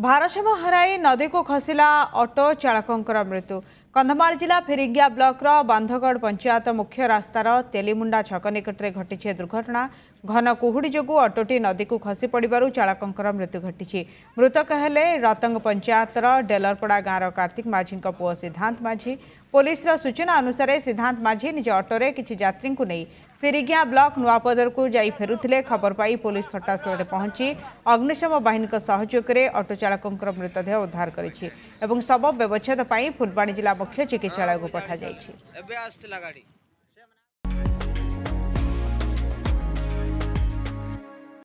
ଭାରସାମ୍ୟ ହରାଇ ନଦୀକୁ ଖସିଲା ଅଟୋ ଚାଳକଙ୍କର ମୃତ୍ୟୁ କନ୍ଧମାଳ ଜିଲ୍ଲା ଫେରିଙ୍ଗିଆ ବ୍ଲକର ବାନ୍ଧଗଡ଼ ପଞ୍ଚାୟତ ମୁଖ୍ୟ ରାସ୍ତାର ତେଲିମୁଣ୍ଡା ଛକ ନିକଟରେ ଘଟିଛି ଏ ଦୁର୍ଘଟଣା ଘନ କୁହୁଡ଼ି ଯୋଗୁଁ ଅଟୋଟି ନଦୀକୁ ଖସି ପଡ଼ିବାରୁ ଚାଳକଙ୍କର ମୃତ୍ୟୁ ଘଟିଛି ମୃତକ ହେଲେ ରତଙ୍ଗ ପଞ୍ଚାୟତର ଡେଲରପଡ଼ା ଗାଁର କାର୍ତ୍ତିକ ମାଝୀଙ୍କ ପୁଅ ସିଦ୍ଧାନ୍ତ ମାଝୀ ପୋଲିସର ସୂଚନା ଅନୁସାରେ ସିଦ୍ଧାନ୍ତ ମାଝୀ ନିଜ ଅଟୋରେ କିଛି ଯାତ୍ରୀଙ୍କୁ ନେଇ ফিরিগিয়া ব্লক নূয়াপদরকু যাই ফেরুলে খবর পাই পুলিশ ঘটনাস্থলে পৌঁছি অগ্নিশম বাহিনী সহযোগে অটো চালকর মৃতদেহ উদ্ধার করেছে এবং শব ব্যবচ্ছেদ ফুলবাণী জেলা মুখ্য চিকিৎসালয় পঠাযাই